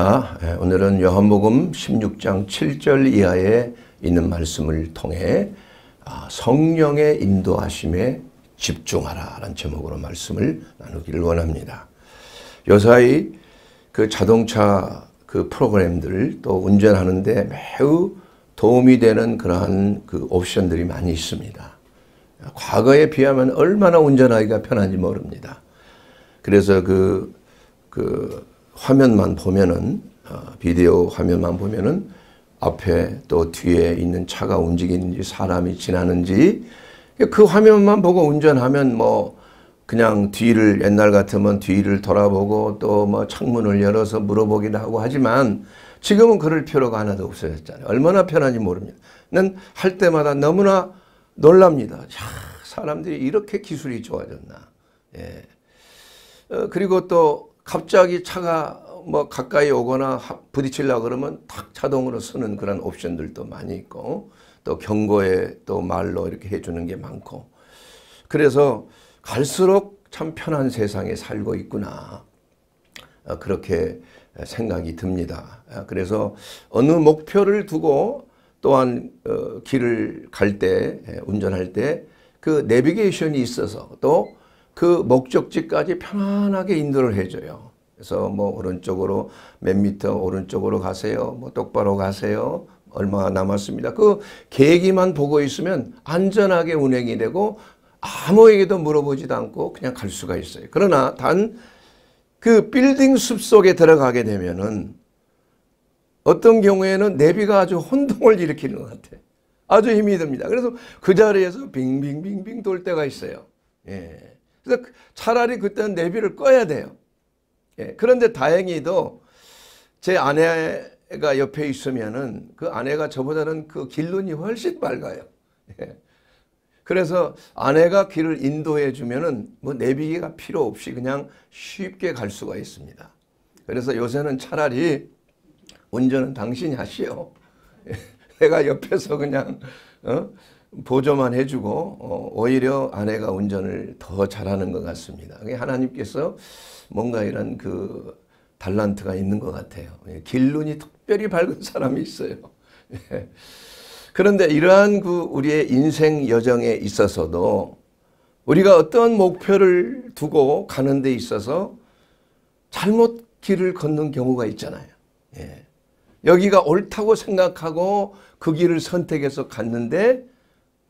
예, 오늘은 요한복음 16장 7절 이하에 있는 말씀을 통해 아, 성령의 인도하심에 집중하라 라는 제목으로 말씀을 나누기를 원합니다. 요사이 그 자동차 그 프로그램들 또 운전하는데 매우 도움이 되는 그러한 그 옵션들이 많이 있습니다. 과거에 비하면 얼마나 운전하기가 편한지 모릅니다. 그래서 그, 그 화면만 보면은 아, 비디오 화면만 보면은 앞에 또 뒤에 있는 차가 움직이는지 사람이 지나는지 그 화면만 보고 운전하면 뭐 그냥 뒤를 옛날 같으면 뒤를 돌아보고 또 뭐 창문을 열어서 물어보기도 하고 하지만 지금은 그럴 필요가 하나도 없어졌잖아요. 얼마나 편한지 모릅니다. 난 할 때마다 너무나 놀랍니다. 야, 사람들이 이렇게 기술이 좋아졌나. 예. 어, 그리고 또 갑자기 차가 뭐 가까이 오거나 부딪히려 그러면 탁 자동으로 쓰는 그런 옵션들도 많이 있고 또 경고에 또 말로 이렇게 해주는 게 많고 그래서 갈수록 참 편한 세상에 살고 있구나 어, 그렇게 생각이 듭니다. 어, 그래서 어느 목표를 두고 또한 어, 길을 갈때 예, 운전할 때 그 내비게이션이 있어서 또그 목적지까지 편안하게 인도를 해줘요. 그래서 뭐 오른쪽으로 몇 미터 오른쪽으로 가세요. 뭐 똑바로 가세요. 얼마 남았습니다. 그 계기만 보고 있으면 안전하게 운행이 되고 아무에게도 물어보지도 않고 그냥 갈 수가 있어요. 그러나 단 그 빌딩 숲 속에 들어가게 되면은 어떤 경우에는 내비가 아주 혼동을 일으키는 것 같아요. 아주 힘이 듭니다. 그래서 그 자리에서 빙빙빙빙 돌 때가 있어요. 예. 그래서 그 차라리 그때는 내비를 꺼야 돼요. 예. 그런데 다행히도 제 아내가 옆에 있으면은 그 아내가 저보다는 그 길눈이 훨씬 밝아요. 예. 그래서 아내가 길을 인도해 주면은 뭐 내비기가 필요 없이 그냥 쉽게 갈 수가 있습니다. 그래서 요새는 차라리 운전은 당신이 하시오. 예, 내가 옆에서 그냥 어? 보조만 해주고 어, 오히려 아내가 운전을 더 잘하는 것 같습니다. 하나님께서 뭔가 이런 그 달란트가 있는 것 같아요. 예, 길눈이 특별히 밝은 사람이 있어요. 예. 그런데 이러한 그 우리의 인생 여정에 있어서도 우리가 어떤 목표를 두고 가는 데 있어서 잘못 길을 걷는 경우가 있잖아요. 예. 여기가 옳다고 생각하고 그 길을 선택해서 갔는데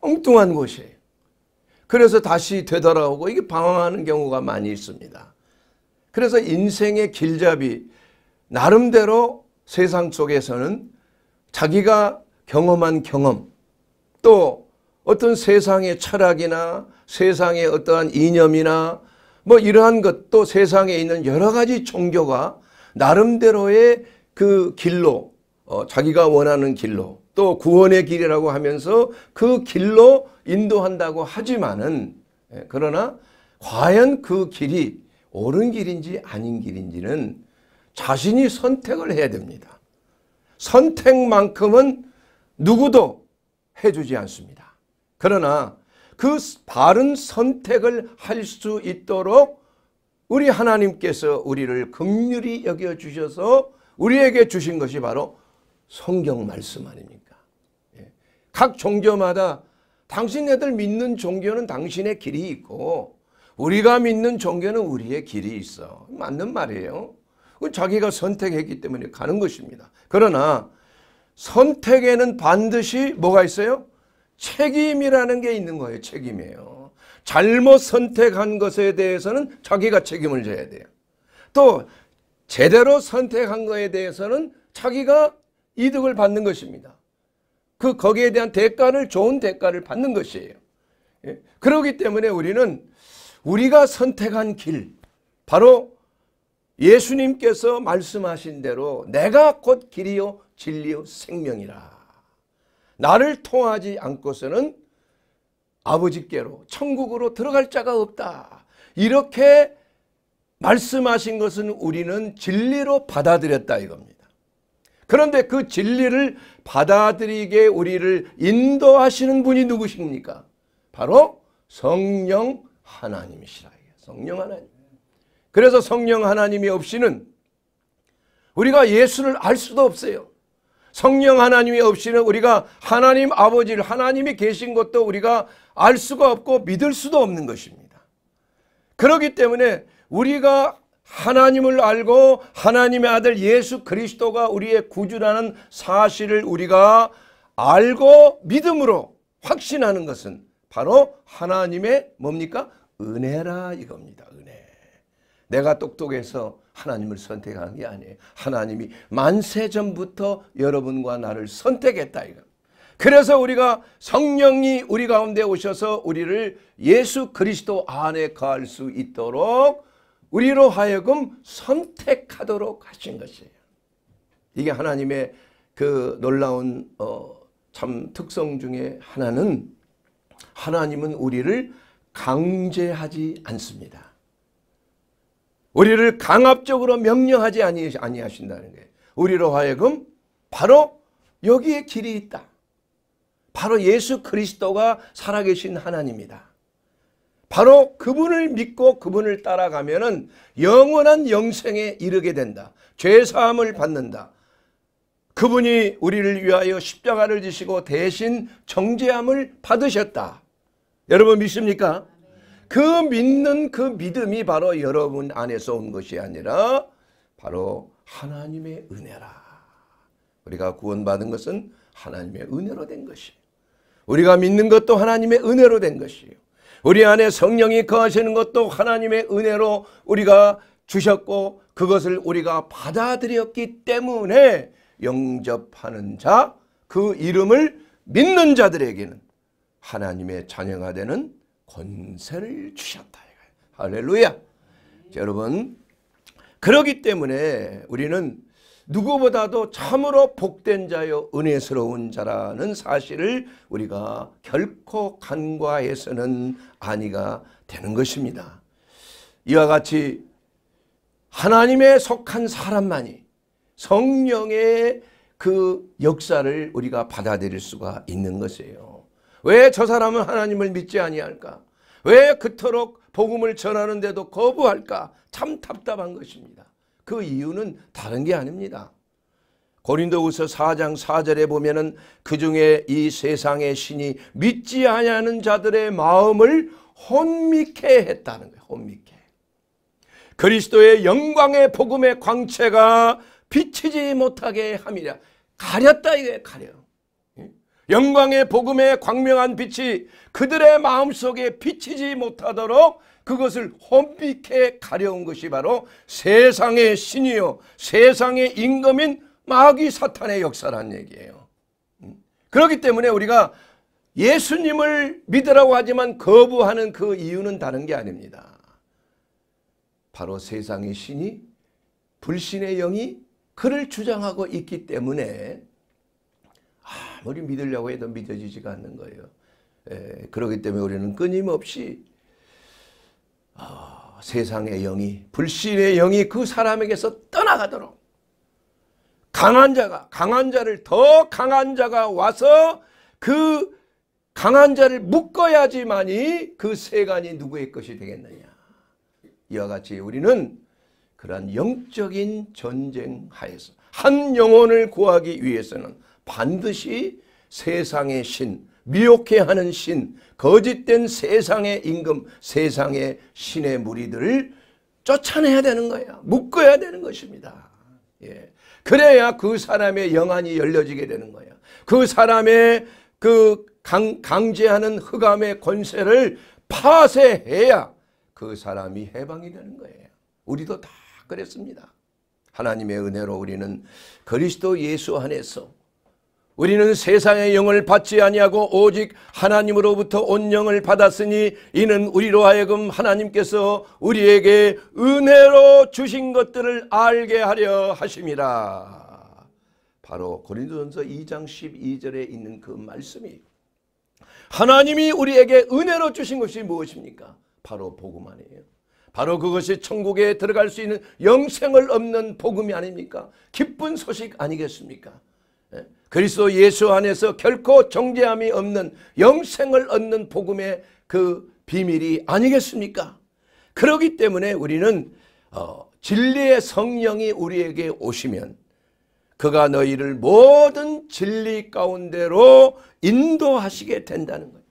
엉뚱한 것이에요. 그래서 다시 되돌아오고 이게 방황하는 경우가 많이 있습니다. 그래서 인생의 길잡이 나름대로 세상 속에서는 자기가 경험한 경험 또 어떤 세상의 철학이나 세상의 어떠한 이념이나 뭐 이러한 것도 세상에 있는 여러 가지 종교가 나름대로의 그 길로 어, 자기가 원하는 길로 또 구원의 길이라고 하면서 그 길로 인도한다고 하지만은 예, 그러나 과연 그 길이 옳은 길인지 아닌 길인지는 자신이 선택을 해야 됩니다. 선택만큼은 누구도 해주지 않습니다. 그러나 그 바른 선택을 할 수 있도록 우리 하나님께서 우리를 극률히 여겨주셔서 우리에게 주신 것이 바로 성경 말씀 아닙니까? 각 종교마다 당신네들 믿는 종교는 당신의 길이 있고 우리가 믿는 종교는 우리의 길이 있어. 맞는 말이에요. 그 자기가 선택했기 때문에 가는 것입니다. 그러나 선택에는 반드시 뭐가 있어요? 책임이라는 게 있는 거예요. 책임이에요. 잘못 선택한 것에 대해서는 자기가 책임을 져야 돼요. 또 제대로 선택한 것에 대해서는 자기가 이득을 받는 것입니다. 그 거기에 대한 대가를 좋은 대가를 받는 것이에요. 예? 그러기 때문에 우리는 우리가 선택한 길 바로 예수님께서 말씀하신 대로 내가 곧 길이요 진리요 생명이라 나를 통하지 않고서는 아버지께로 천국으로 들어갈 자가 없다 이렇게 말씀하신 것은 우리는 진리로 받아들였다 이겁니다 그런데 그 진리를 받아들이게 우리를 인도하시는 분이 누구십니까? 바로 성령 하나님이시라. 성령 하나님. 그래서 성령 하나님이 없이는 우리가 예수를 알 수도 없어요. 성령 하나님이 없이는 우리가 하나님 아버지를 하나님이 계신 것도 우리가 알 수가 없고 믿을 수도 없는 것입니다. 그렇기 때문에 우리가 하나님을 알고 하나님의 아들 예수 그리스도가 우리의 구주라는 사실을 우리가 알고 믿음으로 확신하는 것은 바로 하나님의 뭡니까? 은혜라 이겁니다. 은혜. 내가 똑똑해서 하나님을 선택한 게 아니에요. 하나님이 만세 전부터 여러분과 나를 선택했다 이거. 그래서 우리가 성령이 우리 가운데 오셔서 우리를 예수 그리스도 안에 가할 수 있도록 우리로 하여금 선택하도록 하신 것이에요. 이게 하나님의 그 놀라운 어, 참 특성 중에 하나는 하나님은 우리를 강제하지 않습니다. 우리를 강압적으로 명령하지 아니하신다는 게 우리로 하여금 바로 여기에 길이 있다. 바로 예수 그리스도가 살아계신 하나님이다. 바로 그분을 믿고 그분을 따라가면 영원한 영생에 이르게 된다. 죄 사함을 받는다. 그분이 우리를 위하여 십자가를 지시고 대신 정죄함을 받으셨다. 여러분 믿습니까? 그 믿는 그 믿음이 바로 여러분 안에서 온 것이 아니라 바로 하나님의 은혜라. 우리가 구원받은 것은 하나님의 은혜로 된 것이에요. 우리가 믿는 것도 하나님의 은혜로 된 것이에요. 우리 안에 성령이 거하시는 것도 하나님의 은혜로 우리가 주셨고 그것을 우리가 받아들였기 때문에 영접하는 자, 그 이름을 믿는 자들에게는 하나님의 자녀가 되는 권세를 주셨다. 할렐루야. 자, 여러분, 그러기 때문에 우리는 누구보다도 참으로 복된 자여 은혜스러운 자라는 사실을 우리가 결코 간과해서는 아니가 되는 것입니다. 이와 같이 하나님의 속한 사람만이 성령의 그 역사를 우리가 받아들일 수가 있는 것이에요. 왜 저 사람은 하나님을 믿지 아니할까? 왜 그토록 복음을 전하는데도 거부할까? 참 답답한 것입니다. 그 이유는 다른 게 아닙니다. 고린도후서 4장 4절에 보면은 그 중에 이 세상의 신이 믿지 아니하는 자들의 마음을 혼미케 했다는 거예요. 혼미케. 그리스도의 영광의 복음의 광채가 비치지 못하게 함이라. 가렸다 이게 가려. 예? 영광의 복음의 광명한 빛이 그들의 마음속에 비치지 못하도록 그것을 혼비케 가려운 것이 바로 세상의 신이요 세상의 임금인 마귀 사탄의 역사란 얘기예요. 음. 그렇기 때문에 우리가 예수님을 믿으라고 하지만 거부하는 그 이유는 다른 게 아닙니다. 바로 세상의 신이 불신의 영이 그를 주장하고 있기 때문에 아무리 믿으려고 해도 믿어지지가 않는 거예요. 에, 그렇기 때문에 우리는 끊임없이 어, 세상의 영이 불신의 영이 그 사람에게서 떠나가도록 강한 자가 강한 자를 더 강한 자가 와서 그 강한 자를 묶어야지만이 그 세간이 누구의 것이 되겠느냐. 이와 같이 우리는 그러한 영적인 전쟁 하에서 한 영혼을 구하기 위해서는 반드시 세상의 신, 미혹해 하는 신, 거짓된 세상의 임금, 세상의 신의 무리들을 쫓아내야 되는 거야. 묶어야 되는 것입니다. 예. 그래야 그 사람의 영안이 열려지게 되는 거야. 그 사람의 그 강, 강제하는 흑암의 권세를 파쇄해야 그 사람이 해방이 되는 거예요. 우리도 다 그랬습니다. 하나님의 은혜로 우리는 그리스도 예수 안에서 우리는 세상의 영을 받지 아니하고 오직 하나님으로부터 온 영을 받았으니 이는 우리로 하여금 하나님께서 우리에게 은혜로 주신 것들을 알게 하려 하십이라 바로 고린도전서 2장 12절에 있는 그 말씀이 하나님이 우리에게 은혜로 주신 것이 무엇입니까? 바로 복음 아니에요. 바로 그것이 천국에 들어갈 수 있는 영생을 얻는 복음이 아닙니까? 기쁜 소식 아니겠습니까? 그리스도 예수 안에서 결코 정죄함이 없는 영생을 얻는 복음의 그 비밀이 아니겠습니까? 그러기 때문에 우리는 어, 진리의 성령이 우리에게 오시면 그가 너희를 모든 진리 가운데로 인도하시게 된다는 거예요.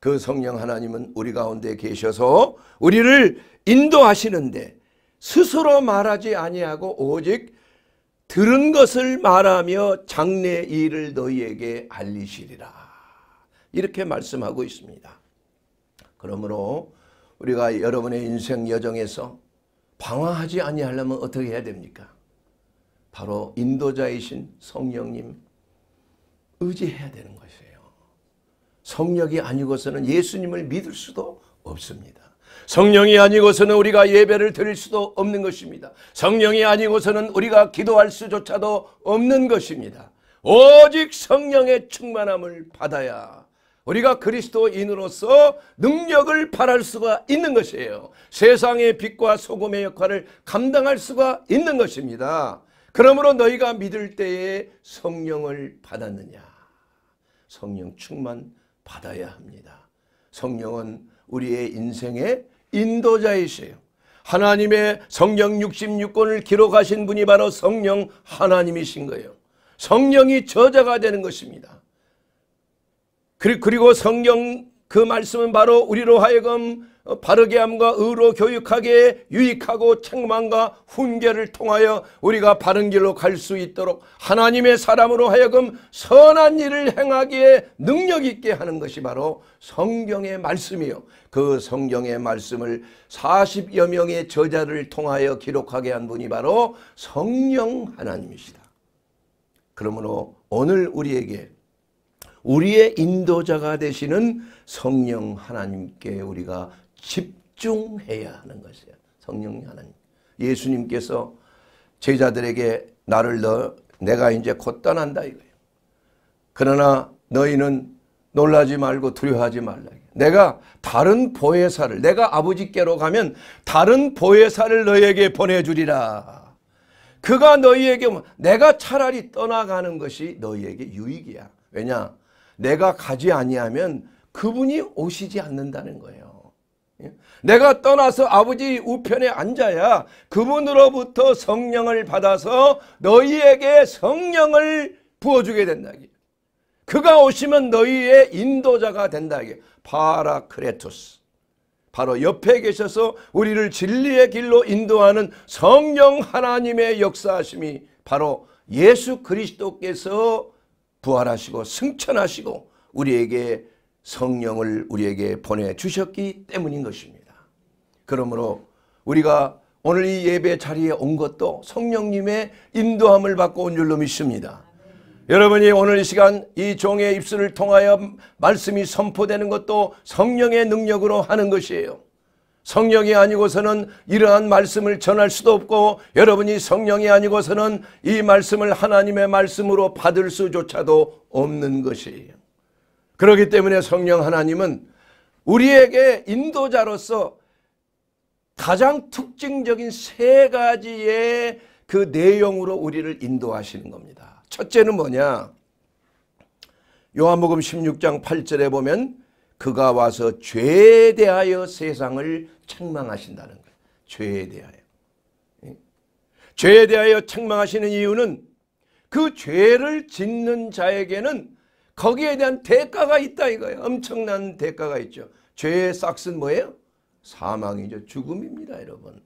그 성령 하나님은 우리 가운데 계셔서 우리를 인도하시는데 스스로 말하지 아니하고 오직 들은 것을 말하며 장래 일을 너희에게 알리시리라. 이렇게 말씀하고 있습니다. 그러므로 우리가 여러분의 인생 여정에서 방황하지 아니하려면 어떻게 해야 됩니까? 바로 인도자이신 성령님 의지해야 되는 것이에요. 성령이 아니고서는 예수님을 믿을 수도 없습니다. 성령이 아니고서는 우리가 예배를 드릴 수도 없는 것입니다. 성령이 아니고서는 우리가 기도할 수조차도 없는 것입니다. 오직 성령의 충만함을 받아야 우리가 그리스도인으로서 능력을 발할 수가 있는 것이에요. 세상의 빛과 소금의 역할을 감당할 수가 있는 것입니다. 그러므로 너희가 믿을 때에 성령을 받았느냐? 성령 충만 받아야 합니다. 성령은 우리의 인생에 인도자이세요. 하나님의 성령 66권을 기록하신 분이 바로 성령 하나님이신 거예요. 성령이 저자가 되는 것입니다. 그리고 성경 그 말씀은 바로 우리로 하여금 어, 바르게 함과 의로 교육하게 유익하고 책망과 훈계를 통하여 우리가 바른 길로 갈 수 있도록 하나님의 사람으로 하여금 선한 일을 행하기에 능력 있게 하는 것이 바로 성경의 말씀이요. 그 성경의 말씀을 40여 명의 저자를 통하여 기록하게 한 분이 바로 성령 하나님이시다. 그러므로 오늘 우리에게 우리의 인도자가 되시는 성령 하나님께 우리가 집중해야 하는 것이에요. 성령이 하나님. 예수님께서 제자들에게 나를 너 내가 이제 곧 떠난다 이거예요. 그러나 너희는 놀라지 말고 두려워하지 말라. 내가 다른 보혜사를 내가 아버지께로 가면 다른 보혜사를 너희에게 보내주리라. 그가 너희에게 뭐, 내가 차라리 떠나가는 것이 너희에게 유익이야. 왜냐? 내가 가지 아니하면 그분이 오시지 않는다는 거예요. 예? 내가 떠나서 아버지 우편에 앉아야 그분으로부터 성령을 받아서 너희에게 성령을 부어주게 된다. 그가 오시면 너희의 인도자가 된다. 파라크레토스. 바로 옆에 계셔서 우리를 진리의 길로 인도하는 성령 하나님의 역사하심이 바로 예수 그리스도께서 부활하시고 승천하시고 우리에게 성령을 우리에게 보내주셨기 때문인 것입니다. 그러므로 우리가 오늘 이 예배 자리에 온 것도 성령님의 인도함을 받고 온 줄로 믿습니다. 여러분이 오늘 이 시간 이 종의 입술을 통하여 말씀이 선포되는 것도 성령의 능력으로 하는 것이에요. 성령이 아니고서는 이러한 말씀을 전할 수도 없고 여러분이 성령이 아니고서는 이 말씀을 하나님의 말씀으로 받을 수조차도 없는 것이에요. 그렇기 때문에 성령 하나님은 우리에게 인도자로서 가장 특징적인 세 가지의 그 내용으로 우리를 인도하시는 겁니다. 첫째는 뭐냐? 요한복음 16장 8절에 보면 그가 와서 죄에 대하여 세상을 책망하신다는 거예요. 죄에 대하여. 죄에 대하여 책망하시는 이유는 그 죄를 짓는 자에게는 거기에 대한 대가가 있다 이거예요. 엄청난 대가가 있죠. 죄의 싹은 뭐예요? 사망이죠. 죽음입니다. 여러분.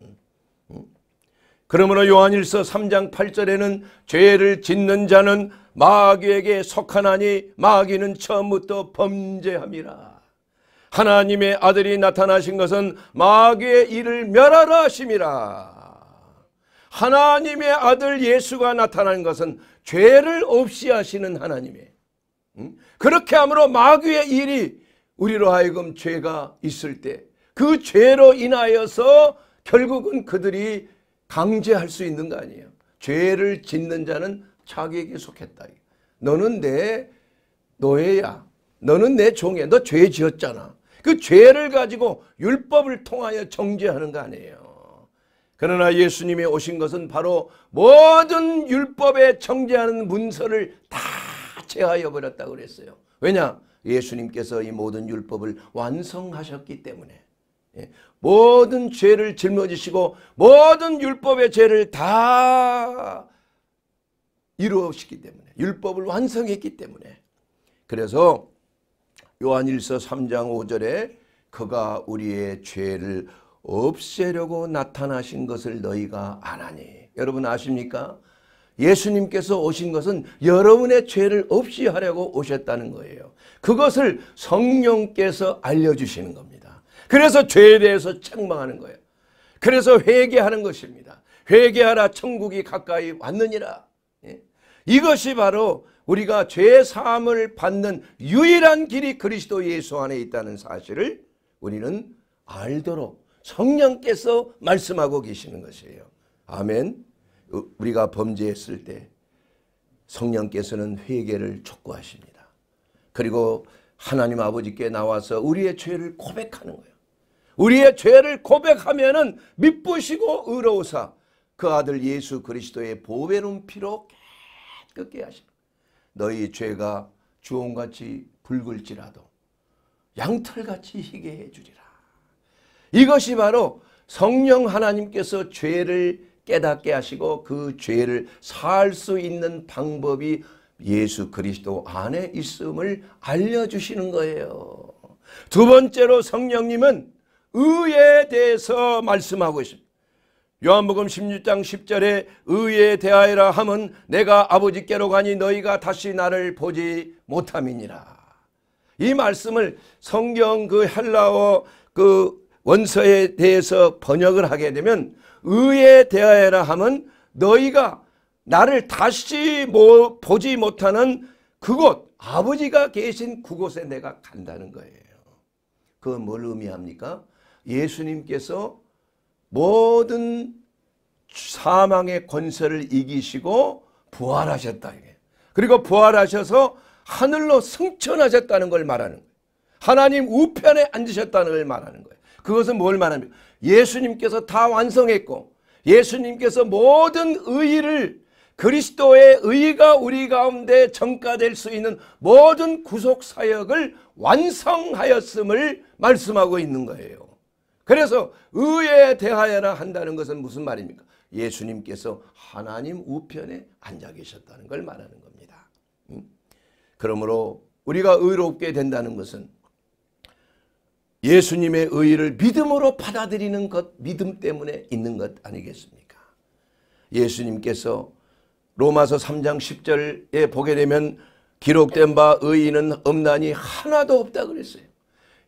그러므로 요한일서 3장 8절에는 죄를 짓는 자는 마귀에게 속하나니 마귀는 처음부터 범죄함이라. 하나님의 아들이 나타나신 것은 마귀의 일을 멸하라 하심이라. 하나님의 아들 예수가 나타난 것은 죄를 없이 하시는 하나님의 그렇게 함으로 마귀의 일이 우리로 하여금 죄가 있을 때 그 죄로 인하여서 결국은 그들이 강제할 수 있는 거 아니에요. 죄를 짓는 자는 자기에게 속했다. 너는 내 노예야. 너는 내 종이야. 너 죄 지었잖아. 그 죄를 가지고 율법을 통하여 정죄하는 거 아니에요. 그러나 예수님이 오신 것은 바로 모든 율법에 정죄하는 문서를 다 제하여 버렸다 그랬어요. 왜냐? 예수님께서 이 모든 율법을 완성하셨기 때문에 예. 모든 죄를 짊어지시고 모든 율법의 죄를 다 이루었기 때문에 율법을 완성했기 때문에 그래서 요한일서 3장 5절에 그가 우리의 죄를 없애려고 나타나신 것을 너희가 아나니 여러분 아십니까? 예수님께서 오신 것은 여러분의 죄를 없이 하려고 오셨다는 거예요. 그것을 성령께서 알려주시는 겁니다. 그래서 죄에 대해서 책망하는 거예요. 그래서 회개하는 것입니다. 회개하라 천국이 가까이 왔느니라. 예? 이것이 바로 우리가 죄 사함을 받는 유일한 길이 그리스도 예수 안에 있다는 사실을 우리는 알도록 성령께서 말씀하고 계시는 것이에요. 아멘. 우리가 범죄했을 때 성령께서는 회개를 촉구하십니다. 그리고 하나님 아버지께 나와서 우리의 죄를 고백하는 거예요. 우리의 죄를 고백하면은 미쁘시고 의로우사 그 아들 예수 그리스도의 보배로운 피로 깨끗게 하시고 너희 죄가 주홍같이 붉을지라도 양털같이 희게 해주리라. 이것이 바로 성령 하나님께서 죄를 깨닫게 하시고 그 죄를 살 수 있는 방법이 예수 그리스도 안에 있음을 알려주시는 거예요. 두 번째로 성령님은 의에 대해서 말씀하고 있습니다. 요한복음 16장 10절에 의에 대하여라 함은 내가 아버지께로 가니 너희가 다시 나를 보지 못함이니라. 이 말씀을 성경 그 헬라어 그 원서에 대해서 번역을 하게 되면 의에 대하여라 함은 너희가 나를 다시 모, 보지 못하는 그곳 아버지가 계신 그곳에 내가 간다는 거예요. 그건 뭘 의미합니까? 예수님께서 모든 사망의 권세를 이기시고 부활하셨다. 그리고 부활하셔서 하늘로 승천하셨다는 걸 말하는 거예요. 하나님 우편에 앉으셨다는 걸 말하는 거예요. 그것은 뭘 말합니까? 예수님께서 다 완성했고 예수님께서 모든 의의를 그리스도의 의가 우리 가운데 전가될 수 있는 모든 구속 사역을 완성하였음을 말씀하고 있는 거예요. 그래서 의에 대하여라 한다는 것은 무슨 말입니까? 예수님께서 하나님 우편에 앉아 계셨다는 걸 말하는 겁니다. 그러므로 우리가 의롭게 된다는 것은 예수님의 의를 믿음으로 받아들이는 것, 믿음 때문에 있는 것 아니겠습니까? 예수님께서 로마서 3장 10절에 보게 되면 기록된 바 의인은 없나니 하나도 없다 그랬어요.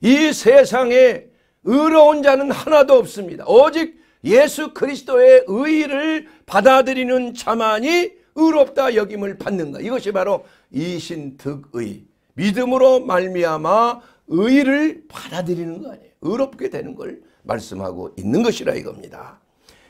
이 세상에 의로운 자는 하나도 없습니다. 오직 예수 그리스도의 의를 받아들이는 자만이 의롭다 여김을 받는가. 이것이 바로 이신득의 믿음으로 말미암아 의를 받아들이는 거 아니에요. 의롭게 되는 걸 말씀하고 있는 것이라 이겁니다.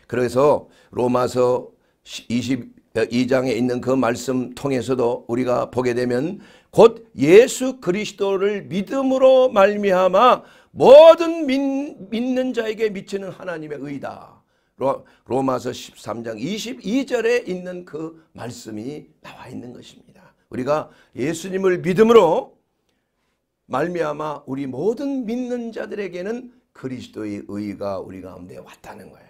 그래서 로마서 22장에 어, 있는 그 말씀 통해서도 우리가 보게 되면 곧 예수 그리스도를 믿음으로 말미암아 모든 믿, 는 자에게 미치는 하나님의 의다. 로, 마서 13장 22절에 있는 그 말씀이 나와 있는 것입니다. 우리가 예수님을 믿음으로 말미암아 우리 모든 믿는 자들에게는 그리스도의 의가 우리 가운데 왔다는 거야.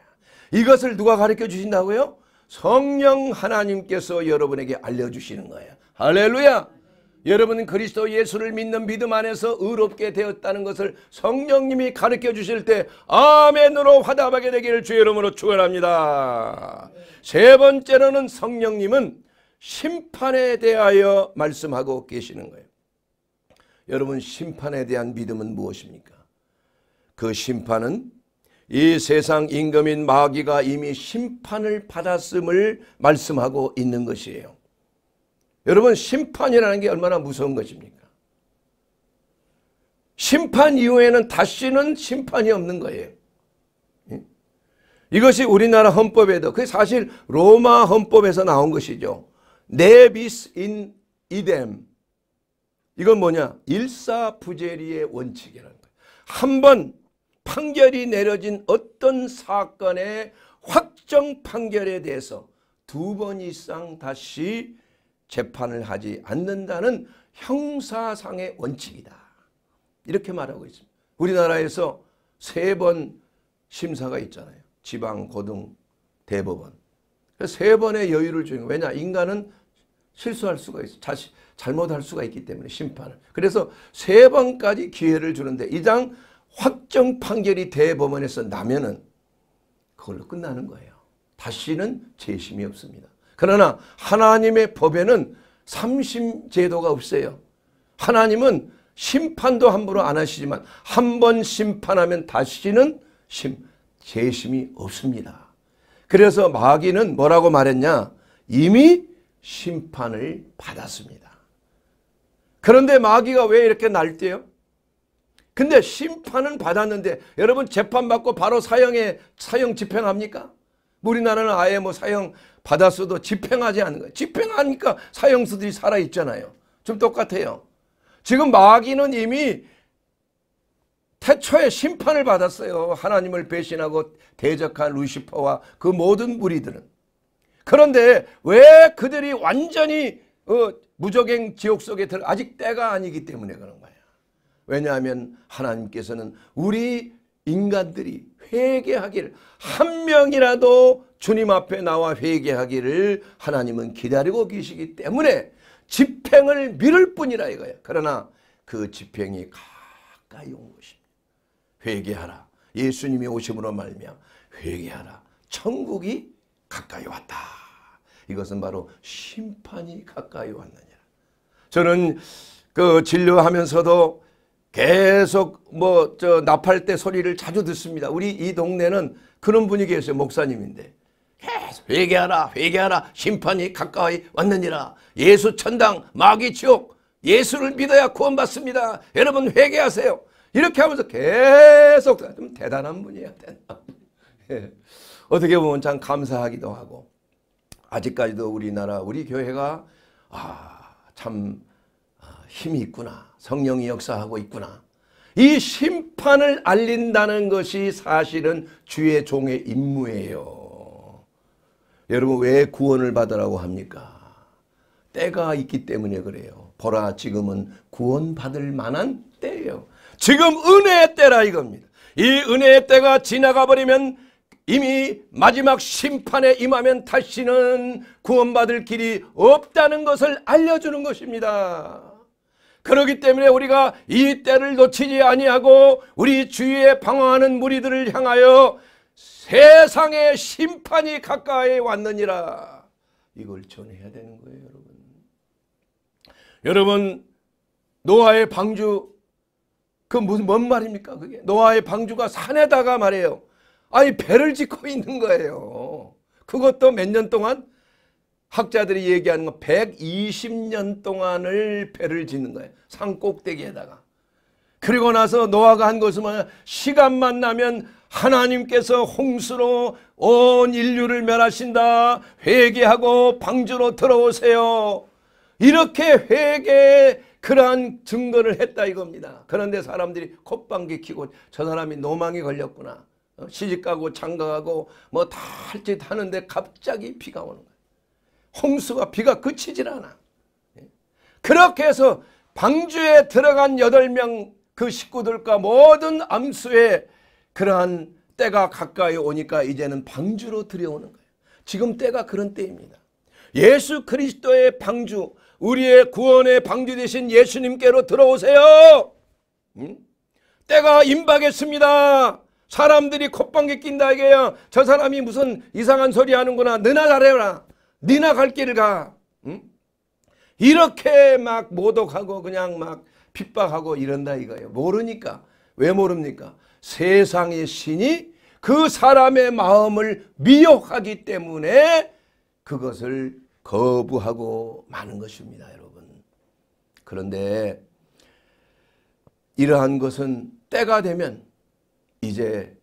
이것을 누가 가르쳐 주신다고요? 성령 하나님께서 여러분에게 알려주시는 거예요. 할렐루야! 여러분은 그리스도 예수를 믿는 믿음 안에서 의롭게 되었다는 것을 성령님이 가르쳐 주실 때 아멘으로 화답하게 되기를 주의 이름으로 축원합니다. 세 번째로는 성령님은 심판에 대하여 말씀하고 계시는 거예요. 여러분 심판에 대한 믿음은 무엇입니까? 그 심판은 이 세상 임금인 마귀가 이미 심판을 받았음을 말씀하고 있는 것이에요. 여러분 심판이라는 게 얼마나 무서운 것입니까? 심판 이후에는 다시는 심판이 없는 거예요. 예? 이것이 우리나라 헌법에도 그 사실 로마 헌법에서 나온 것이죠. Nebis i 이건 뭐냐? 일사부재리의 원칙이라는 거예요. 한 번 판결이 내려진 어떤 사건의 확정 판결에 대해서 두 번 이상 다시 재판을 하지 않는다는 형사상의 원칙이다. 이렇게 말하고 있습니다. 우리나라에서 세 번 심사가 있잖아요. 지방, 고등, 대법원. 세 번의 여유를 주는 거예요. 왜냐? 인간은 실수할 수가 있어. 자 잘못할 수가 있기 때문에 심판을. 그래서 세 번까지 기회를 주는데 이장 확정 판결이 대법원에서 나면은 그걸로 끝나는 거예요. 다시는 재심이 없습니다. 그러나 하나님의 법에는 삼심 제도가 없어요. 하나님은 심판도 함부로 안 하시지만 한 번 심판하면 다시는 심 재심이 없습니다. 그래서 마귀는 뭐라고 말했냐? 이미 심판을 받았습니다. 그런데 마귀가 왜 이렇게 날뛰어요? 근데 심판은 받았는데 여러분 재판받고 바로 사형에 사형 집행합니까? 우리나라는 아예 뭐 사형 받았어도 집행하지 않는 거예요. 집행하니까 사형수들이 살아있잖아요. 좀 똑같아요. 지금 마귀는 이미 태초에 심판을 받았어요. 하나님을 배신하고 대적한 루시퍼와 그 모든 무리들은. 그런데 왜 그들이 완전히 어, 무적행 지옥 속에 들어 아직 때가 아니기 때문에 그런 거예 왜냐하면 하나님께서는 우리 인간들이 회개하기를 한 명이라도 주님 앞에 나와 회개하기를 하나님은 기다리고 계시기 때문에 집행을 미룰 뿐이라 이거예요. 그러나 그 집행이 가까이 온 것입니다. 회개하라. 예수님이 오심으로 말미암 회개하라. 천국이 가까이 왔다. 이것은 바로 심판이 가까이 왔느니라. 저는 그 진료하면서도 계속 뭐 저 나팔 때 소리를 자주 듣습니다. 우리 이 동네는 그런 분이 계세요. 목사님인데. 계속 회개하라 회개하라 심판이 가까이 왔느니라. 예수 천당 마귀 지옥 예수를 믿어야 구원받습니다. 여러분 회개하세요. 이렇게 하면서 계속 좀 대단한 분이야. 대단한 분. 예. 어떻게 보면 참 감사하기도 하고 아직까지도 우리나라 우리 교회가 아참 아, 힘이 있구나 성령이 역사하고 있구나 이 심판을 알린다는 것이 사실은 주의 종의 임무예요. 여러분 왜 구원을 받으라고 합니까? 때가 있기 때문에 그래요. 보라 지금은 구원받을 만한 때예요. 지금 은혜의 때라 이겁니다. 이 은혜의 때가 지나가 버리면 이미 마지막 심판에 임하면 다시는 구원받을 길이 없다는 것을 알려주는 것입니다. 그러기 때문에 우리가 이 때를 놓치지 아니하고 우리 주위에 방황하는 무리들을 향하여 세상의 심판이 가까이 왔느니라 이걸 전해야 되는 거예요 여러분 여러분 노아의 방주 그 무슨 뭔 말입니까 그게 노아의 방주가 산에다가 말해요 아니 배를 짓고 있는 거예요. 그것도 몇 년 동안 학자들이 얘기하는 건 120년 동안을 배를 짓는 거예요. 산 꼭대기에다가. 그리고 나서 노아가 한 것은 뭐냐 시간만 나면 하나님께서 홍수로 온 인류를 멸하신다. 회개하고 방주로 들어오세요. 이렇게 회개 그러한 증거를 했다 이겁니다. 그런데 사람들이 콧방귀 키고 저 사람이 노망이 걸렸구나. 시집가고 장가가고 뭐 다 할 짓 하는데 갑자기 비가 오는 거예요. 홍수가 비가 그치질 않아. 예? 그렇게 해서 방주에 들어간 8명 그 식구들과 모든 암수에 그러한 때가 가까이 오니까 이제는 방주로 들여오는 거예요. 지금 때가 그런 때입니다. 예수 그리스도의 방주, 우리의 구원의 방주 되신 예수님께로 들어오세요. 응? 때가 임박했습니다. 사람들이 콧방귀 낀다 이게야. 저 사람이 무슨 이상한 소리 하는구나. 너나 잘해라. 니나 갈 길을 가. 응? 이렇게 막 모독하고 그냥 막 핍박하고 이런다 이거예요. 모르니까. 왜 모릅니까? 세상의 신이 그 사람의 마음을 미혹하기 때문에 그것을 거부하고 많은 것입니다. 여러분. 그런데 이러한 것은 때가 되면 이제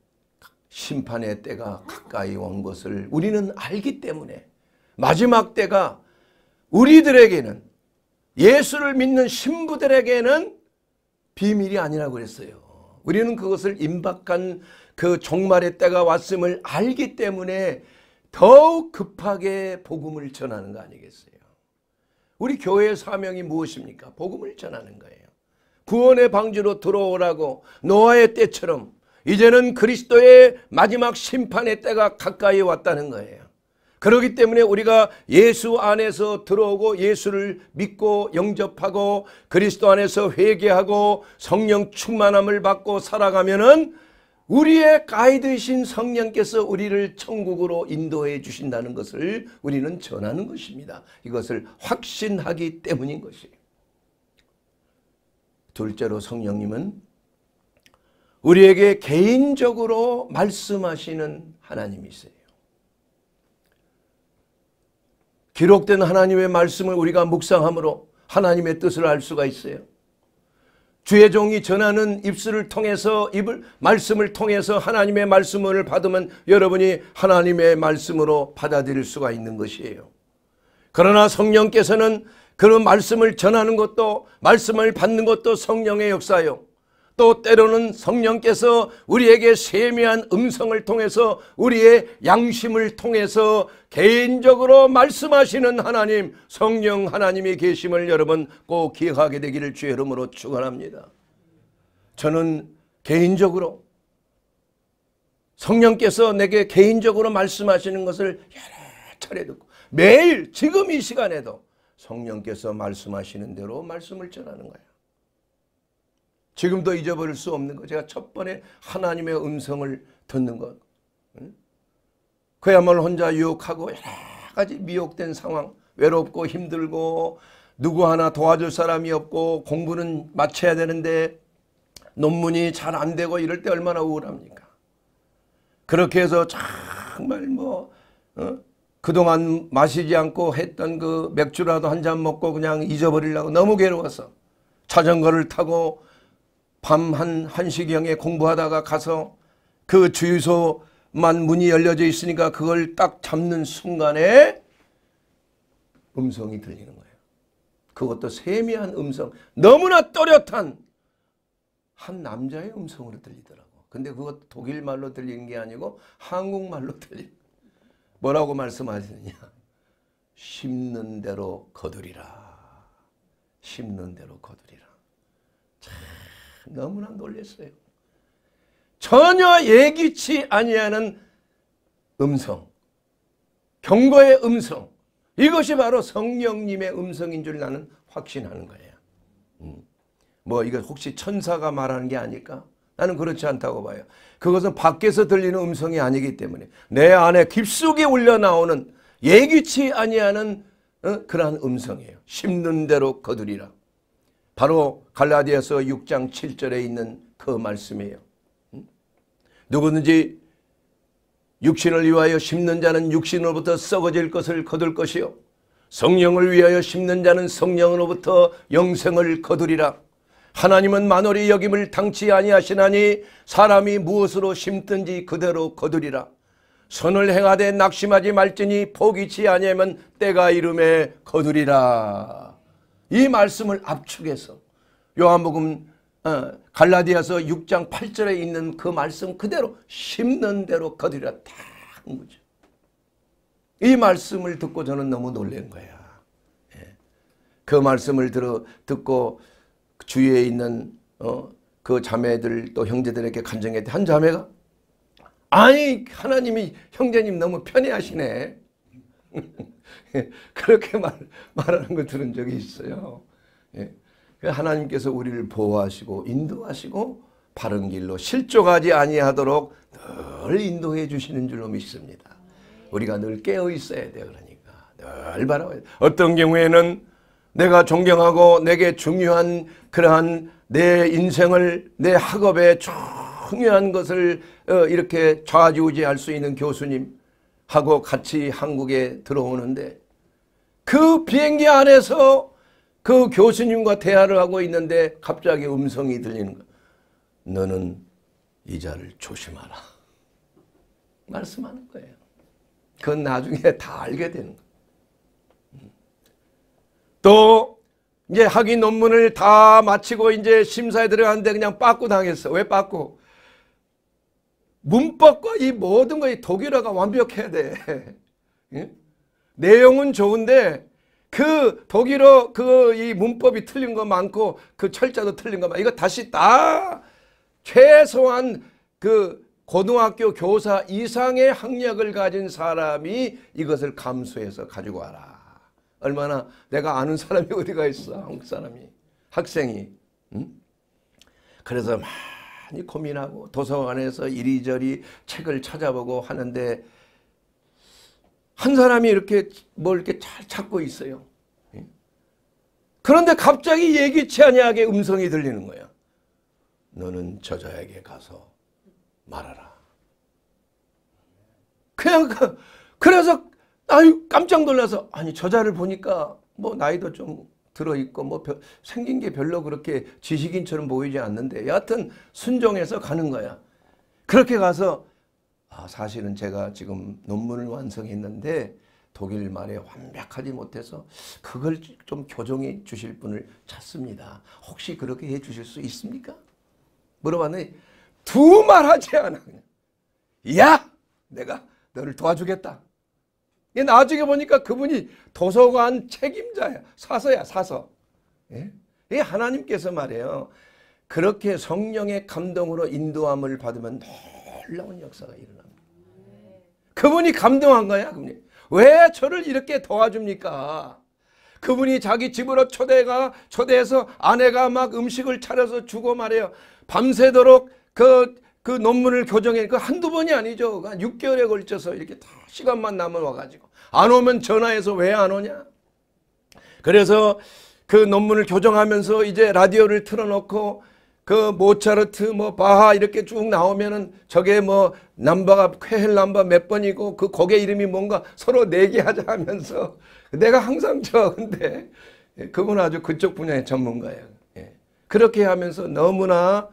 심판의 때가 가까이 온 것을 우리는 알기 때문에 마지막 때가 우리들에게는 예수를 믿는 신부들에게는 비밀이 아니라고 그랬어요. 우리는 그것을 임박한 그 종말의 때가 왔음을 알기 때문에 더욱 급하게 복음을 전하는 거 아니겠어요? 우리 교회의 사명이 무엇입니까? 복음을 전하는 거예요. 구원의 방주로 들어오라고 노아의 때처럼 이제는 그리스도의 마지막 심판의 때가 가까이 왔다는 거예요. 그렇기 때문에 우리가 예수 안에서 들어오고 예수를 믿고 영접하고 그리스도 안에서 회개하고 성령 충만함을 받고 살아가면은 우리의 가이드신 성령께서 우리를 천국으로 인도해 주신다는 것을 우리는 전하는 것입니다. 이것을 확신하기 때문인 것이에요. 둘째로 성령님은 우리에게 개인적으로 말씀하시는 하나님이세요. 기록된 하나님의 말씀을 우리가 묵상함으로 하나님의 뜻을 알 수가 있어요. 주의 종이 전하는 입술을 통해서 입을 말씀을 통해서 하나님의 말씀을 받으면 여러분이 하나님의 말씀으로 받아들일 수가 있는 것이에요. 그러나 성령께서는 그런 말씀을 전하는 것도 말씀을 받는 것도 성령의 역사요. 또 때로는 성령께서 우리에게 세미한 음성을 통해서 우리의 양심을 통해서 개인적으로 말씀하시는 하나님 성령 하나님이 계심을 여러분 꼭 기억하게 되기를 주의 이름으로 축원합니다. 저는 개인적으로 성령께서 내게 개인적으로 말씀하시는 것을 여러 차례 듣고 매일 지금 이 시간에도 성령께서 말씀하시는 대로 말씀을 전하는 거예요. 지금도 잊어버릴 수 없는 것. 제가 첫 번에 하나님의 음성을 듣는 것. 그야말로 혼자 유혹하고 여러 가지 미혹된 상황. 외롭고 힘들고 누구 하나 도와줄 사람이 없고 공부는 마쳐야 되는데 논문이 잘 안 되고 이럴 때 얼마나 우울합니까? 그렇게 해서 정말 뭐 어? 그동안 마시지 않고 했던 그 맥주라도 한 잔 먹고 그냥 잊어버리려고 너무 괴로워서 자전거를 타고 밤한 1시경에 공부하다가 가서 그 주유소만 문이 열려져 있으니까 그걸 딱 잡는 순간에 음성이 들리는 거예요. 그것도 세미한 음성, 너무나 또렷한 한 남자의 음성으로 들리더라고. 근데 그것 독일 말로 들리는 게 아니고 한국말로 들리. 뭐라고 말씀하시느냐? 심는 대로 거두리라. 심는 대로 거두리라. 참 너무나 놀랬어요 전혀 예기치 아니하는 음성, 경고의 음성. 이것이 바로 성령님의 음성인 줄 나는 확신하는 거예요. 음. 뭐 이거 혹시 천사가 말하는 게 아닐까? 나는 그렇지 않다고 봐요. 그것은 밖에서 들리는 음성이 아니기 때문에 내 안에 깊숙이 울려나오는 예기치 아니하는 어? 그러한 음성이에요. 심는 대로 거두리라. 바로 갈라디아서 6장 7절에 있는 그 말씀이에요. 음? 누구든지 육신을 위하여 심는 자는 육신으로부터 썩어질 것을 거둘 것이요 성령을 위하여 심는 자는 성령으로부터 영생을 거두리라. 하나님은 만월이 여김을 당치 아니하시나니 사람이 무엇으로 심든지 그대로 거두리라. 선을 행하되 낙심하지 말지니 포기치 아니하면 때가 이름에 거두리라. 이 말씀을 압축해서 요한복음 어, 갈라디아서 6장 8절에 있는 그 말씀 그대로 심는 대로 거두리라 딱 거죠. 이 말씀을 듣고 저는 너무 놀란 거야. 예. 그 말씀을 들어 듣고 그 주위에 있는 어, 그 자매들 또 형제들에게 간증했대. 한 자매가 아니 하나님이 형제님 너무 편애하시네. 예, 그렇게 말, 말하는 걸 들은 적이 있어요. 예. 하나님께서 우리를 보호하시고 인도하시고 바른 길로 실족하지 아니하도록 늘 인도해 주시는 줄로 믿습니다. 우리가 늘 깨어 있어야 돼요. 그러니까 늘 바라봐야 돼요. 어떤 경우에는 내가 존경하고 내게 중요한 그러한 내 인생을 내 학업에 중요한 것을 어, 이렇게 좌지우지할 수 있는 교수님하고 같이 한국에 들어오는데 그 비행기 안에서 그 교수님과 대화를 하고 있는데 갑자기 음성이 들리는 거야. 너는 이 자를 조심하라. 말씀하는 거예요. 그건 나중에 다 알게 되는 거또 음. 이제 학위 논문을 다 마치고 이제 심사에 들어갔는데 그냥 빠꾸 당했어. 왜 빠꾸? 문법과 이 모든 거이 독일어가 완벽해야 돼. 내용은 좋은데 그 독일어 그 이 문법이 틀린 거 많고 그 철자도 틀린 거 많고 이거 다시 다 최소한 그 고등학교 교사 이상의 학력을 가진 사람이 이것을 감수해서 가지고 와라. 얼마나 내가 아는 사람이 어디가 있어 한국 사람이 학생이 응? 그래서 많이 고민하고 도서관에서 이리저리 책을 찾아보고 하는데 한 사람이 이렇게 뭘 뭐 이렇게 잘 찾고 있어요. 예? 그런데 갑자기 예기치 아니하게 음성이 들리는 거야. 너는 저자에게 가서 말하라. 그냥 그래서 아유 깜짝 놀라서 아니 저자를 보니까 뭐 나이도 좀 들어있고 뭐 별, 생긴 게 별로 그렇게 지식인처럼 보이지 않는데 여하튼 순종해서 가는 거야. 그렇게 가서 아, 사실은 제가 지금 논문을 완성했는데 독일 말에 완벽하지 못해서 그걸 좀 교정해 주실 분을 찾습니다. 혹시 그렇게 해 주실 수 있습니까? 물어봤는데 두 말하지 않아. 그냥. 야! 내가 너를 도와주겠다. 나중에 보니까 그분이 도서관 책임자야. 사서야, 사서. 예? 이 하나님께서 말해요. 그렇게 성령의 감동으로 인도함을 받으면 놀라운 역사가 일어납니다. 그분이 감동한 거야. 그분이. 왜 저를 이렇게 도와줍니까? 그분이 자기 집으로 초대가 초대해서 아내가 막 음식을 차려서 주고 말해요. 밤새도록 그그 그 논문을 교정해 그 한두 번이 아니죠. 그 한 6개월에 걸쳐서 이렇게 다 시간만 남아 와가지고 안 오면 전화해서 왜 안 오냐? 그래서 그 논문을 교정하면서 이제 라디오를 틀어놓고 그 모차르트 뭐 바하 이렇게 쭉 나오면은 저게 뭐 남바가 쾌헬 남바 몇 번이고 그 곡의 이름이 뭔가 서로 내기하자 하면서 내가 항상 저 근데 예, 그분 아주 그쪽 분야의 전문가예요. 예. 그렇게 하면서 너무나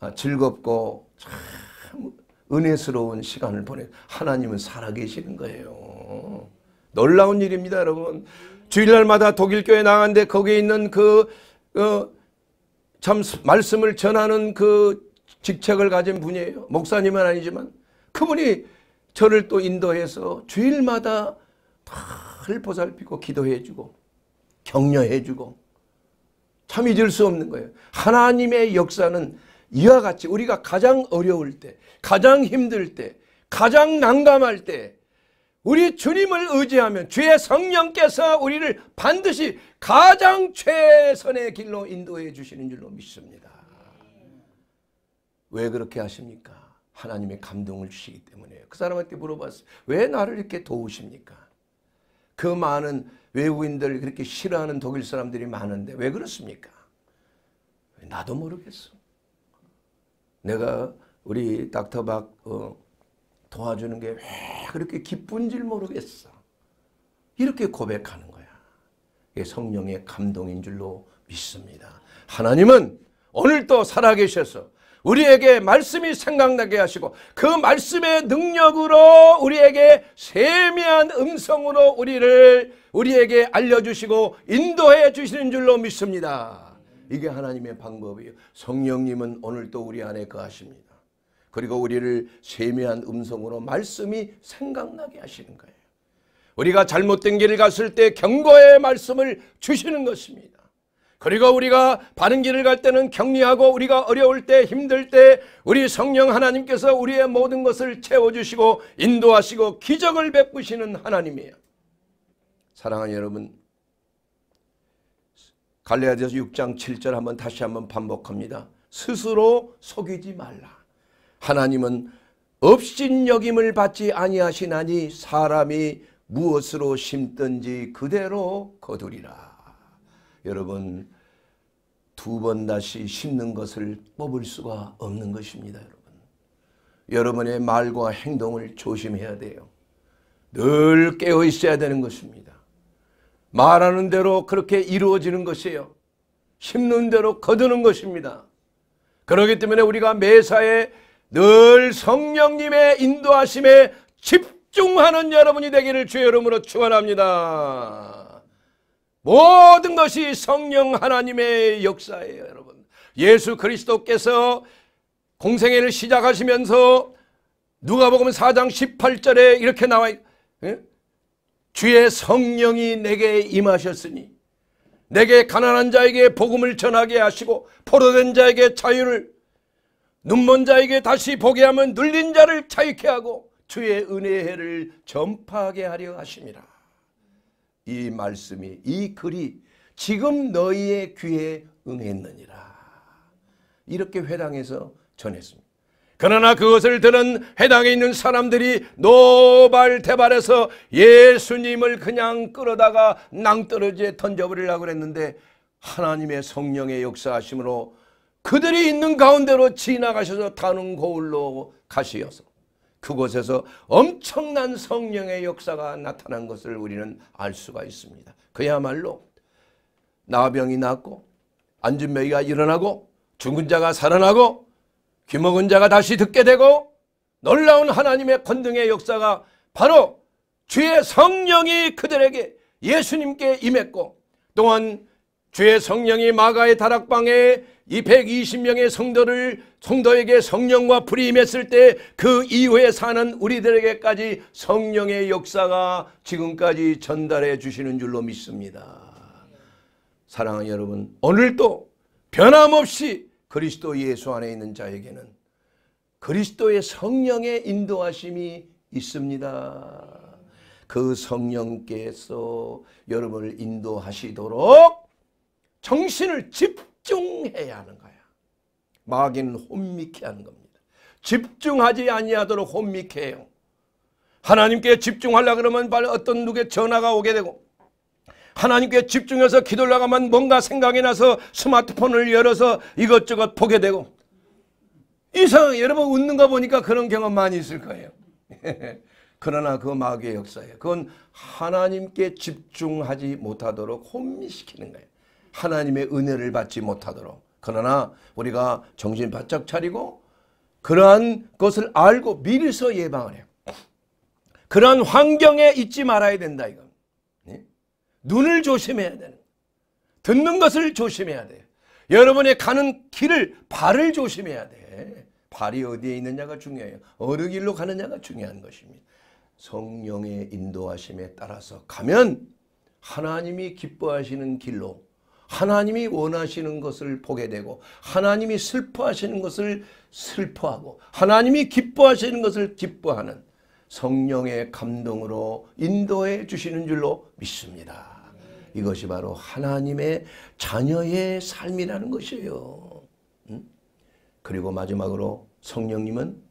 아, 즐겁고 참 은혜스러운 시간을 보내 하나님은 살아계시는 거예요. 놀라운 일입니다 여러분. 주일날마다 독일교회 나갔는데 거기에 있는 그 어, 참 말씀을 전하는 그 직책을 가진 분이에요. 목사님은 아니지만 그분이 저를 또 인도해서 주일마다 다를 보살피고 기도해주고 격려해주고 참 잊을 수 없는 거예요. 하나님의 역사는 이와 같이 우리가 가장 어려울 때, 가장 힘들 때, 가장 난감할 때 우리 주님을 의지하면 주의 성령께서 우리를 반드시 가장 최선의 길로 인도해 주시는 줄로 믿습니다. 왜 그렇게 하십니까? 하나님의 감동을 주시기 때문에요. 그 사람한테 물어봤어요. 왜 나를 이렇게 도우십니까? 그 많은 외국인들 그렇게 싫어하는 독일 사람들이 많은데 왜 그렇습니까? 나도 모르겠어. 내가 우리 닥터 박 어, 도와주는 게 왜 그렇게 기쁜지 모르겠어. 이렇게 고백하는 거야. 이게 성령의 감동인 줄로 믿습니다. 하나님은 오늘도 살아계셔서 우리에게 말씀이 생각나게 하시고 그 말씀의 능력으로 우리에게 세미한 음성으로 우리를 우리에게 알려주시고 인도해 주시는 줄로 믿습니다. 이게 하나님의 방법이에요. 성령님은 오늘도 우리 안에 거하십니다. 그리고 우리를 세미한 음성으로 말씀이 생각나게 하시는 거예요. 우리가 잘못된 길을 갔을 때 경고의 말씀을 주시는 것입니다. 그리고 우리가 바른 길을 갈 때는 격리하고 우리가 어려울 때 힘들 때 우리 성령 하나님께서 우리의 모든 것을 채워주시고 인도하시고 기적을 베푸시는 하나님이에요. 사랑하는 여러분 갈라디아서 6장 7절 한번 다시 한번 반복합니다. 스스로 속이지 말라. 하나님은 업신여김을 받지 아니하시나니 사람이 무엇으로 심든지 그대로 거두리라. 여러분 두 번 다시 심는 것을 뽑을 수가 없는 것입니다. 여러분. 여러분의 말과 행동을 조심해야 돼요. 늘 깨어 있어야 되는 것입니다. 말하는 대로 그렇게 이루어지는 것이에요. 심는 대로 거두는 것입니다. 그러기 때문에 우리가 매사에 늘 성령님의 인도하심에 집중하는 여러분이 되기를 주의 이름으로 축원합니다. 모든 것이 성령 하나님의 역사예요, 여러분. 예수 그리스도께서 공생애를 시작하시면서 누가복음 4장 18절에 이렇게 나와 예? 주의 성령이 내게 임하셨으니 내게 가난한 자에게 복음을 전하게 하시고 포로된 자에게 자유를 눈먼 자에게 다시 보게 하면 눌린 자를 자유케 하고 주의 은혜의 해를 전파하게 하려 하심이라. 이 말씀이 이 글이 지금 너희의 귀에 응했느니라. 이렇게 회당에서 전했습니다. 그러나 그것을 들은 해당에 있는 사람들이 노발대발해서 예수님을 그냥 끌어다가 낭떠러지에 던져버리려고 그랬는데 하나님의 성령의 역사하심으로 그들이 있는 가운데로 지나가셔서 타는 거울로 가시어서 그곳에서 엄청난 성령의 역사가 나타난 것을 우리는 알 수가 있습니다. 그야말로 나병이 낫고 안진매이가 일어나고 죽은 자가 살아나고 귀먹은 자가 다시 듣게 되고 놀라운 하나님의 권능의 역사가 바로 주의 성령이 그들에게 예수님께 임했고 또한 주의 성령이 마가의 다락방에 2 2 0명의 성도를 성도에게 성령과 불이 임했을 때 그 이후에 사는 우리들에게까지 성령의 역사가 지금까지 전달해 주시는 줄로 믿습니다. 사랑하는 여러분 오늘도 변함없이 그리스도 예수 안에 있는 자에게는 그리스도의 성령의 인도하심이 있습니다. 그 성령께서 여러분을 인도하시도록 정신을 집중해야 하는 거야. 마귀는 혼미케 하는 겁니다. 집중하지 아니하도록 혼미케 해요. 하나님께 집중하려 그러면 빨리 어떤 누구의 전화가 오게 되고 하나님께 집중해서 기도를 나가면 뭔가 생각이 나서 스마트폰을 열어서 이것저것 보게 되고 이상 여러분 웃는 거 보니까 그런 경험 많이 있을 거예요. 그러나 그 마귀의 역사예요. 그건 하나님께 집중하지 못하도록 혼미시키는 거예요. 하나님의 은혜를 받지 못하도록 그러나 우리가 정신 바짝 차리고 그러한 것을 알고 미리서 예방을 해요. 그런 환경에 있지 말아야 된다 이건. 네? 눈을 조심해야 되는 듣는 것을 조심해야 돼. 여러분의 가는 길을 발을 조심해야 돼. 발이 어디에 있느냐가 중요해요. 어느 길로 가느냐가 중요한 것입니다. 성령의 인도하심에 따라서 가면 하나님이 기뻐하시는 길로 하나님이 원하시는 것을 보게 되고 하나님이 슬퍼하시는 것을 슬퍼하고 하나님이 기뻐하시는 것을 기뻐하는 성령의 감동으로 인도해 주시는 줄로 믿습니다. 이것이 바로 하나님의 자녀의 삶이라는 것이에요. 그리고 마지막으로 성령님은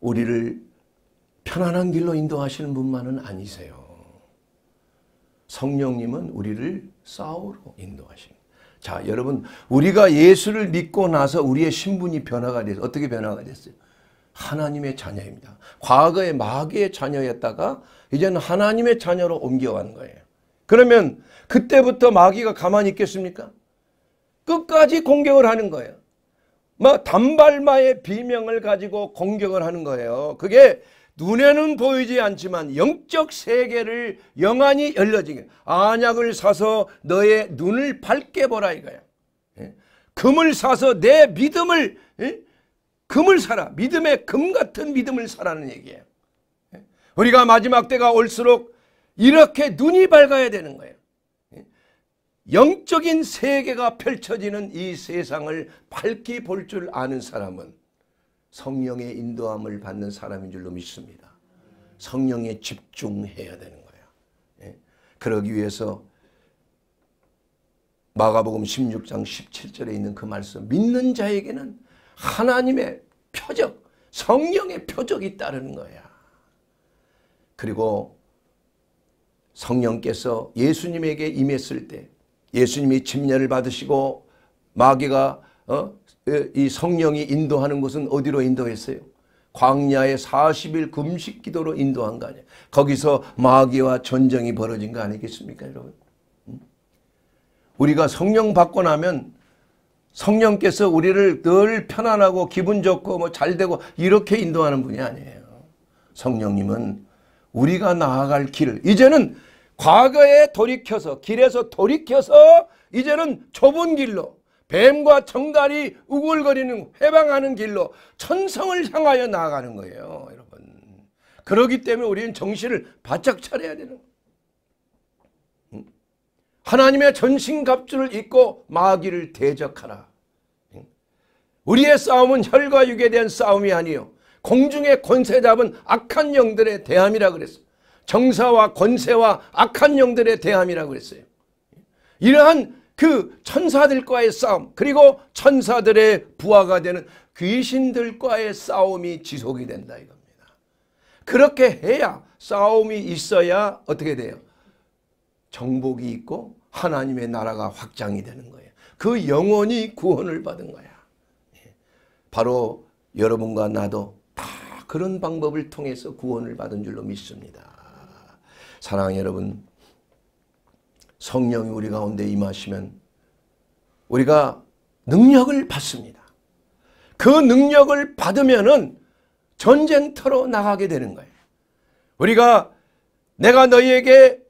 우리를 편안한 길로 인도하시는 분만은 아니세요. 성령님은 우리를 싸우러 인도하십니다. 자, 여러분 우리가 예수를 믿고 나서 우리의 신분이 변화가 됐어요. 어떻게 변화가 됐어요? 하나님의 자녀입니다. 과거에 마귀의 자녀였다가 이제는 하나님의 자녀로 옮겨간 거예요. 그러면 그때부터 마귀가 가만히 있겠습니까? 끝까지 공격을 하는 거예요. 막 뭐 단발마의 비명을 가지고 공격을 하는 거예요. 그게 눈에는 보이지 않지만 영적 세계를 영안이 열려지게 안약을 사서 너의 눈을 밝게 보라 이거야. 예? 금을 사서 내 믿음을 예? 금을 사라. 믿음의 금 같은 믿음을 사라는 얘기예요. 예? 우리가 마지막 때가 올수록 이렇게 눈이 밝아야 되는 거예요. 영적인 세계가 펼쳐지는 이 세상을 밝히 볼 줄 아는 사람은 성령의 인도함을 받는 사람인 줄로 믿습니다. 성령에 집중해야 되는 거야. 예? 그러기 위해서 마가복음 16장 17절에 있는 그 말씀 믿는 자에게는 하나님의 표적 성령의 표적이 따르는 거야. 그리고 성령께서 예수님에게 임했을 때 예수님이 침례를 받으시고 마귀가 어? 이 성령이 인도하는 곳은 어디로 인도했어요? 광야의 40일 금식 기도로 인도한 거 아니에요. 거기서 마귀와 전쟁이 벌어진 거 아니겠습니까 여러분? 음? 우리가 성령 받고 나면 성령께서 우리를 늘 편안하고 기분 좋고 뭐 잘되고 이렇게 인도하는 분이 아니에요. 성령님은 우리가 나아갈 길 이제는 과거에 돌이켜서 길에서 돌이켜서 이제는 좁은 길로 뱀과 정갈이 우글거리는 해방하는 길로 천성을 향하여 나아가는 거예요. 여러분. 그러기 때문에 우리는 정신을 바짝 차려야 되는 하나님의 전신갑주를 입고 마귀를 대적하라. 우리의 싸움은 혈과 육에 대한 싸움이 아니요 공중의 권세 잡은 악한 영들의 대함이라 그랬어요. 정사와 권세와 악한 영들의 대함이라 그랬어요. 이러한 그 천사들과의 싸움 그리고 천사들의 부하가 되는 귀신들과의 싸움이 지속이 된다 이겁니다. 그렇게 해야 싸움이 있어야 어떻게 돼요? 정복이 있고 하나님의 나라가 확장이 되는 거예요. 그 영혼이 구원을 받은 거야. 예. 바로 여러분과 나도 다 그런 방법을 통해서 구원을 받은 줄로 믿습니다. 사랑 여러분 성령이 우리 가운데 임하시면 우리가 능력을 받습니다. 그 능력을 받으면은 전쟁터로 나가게 되는 거예요. 우리가 내가 너희에게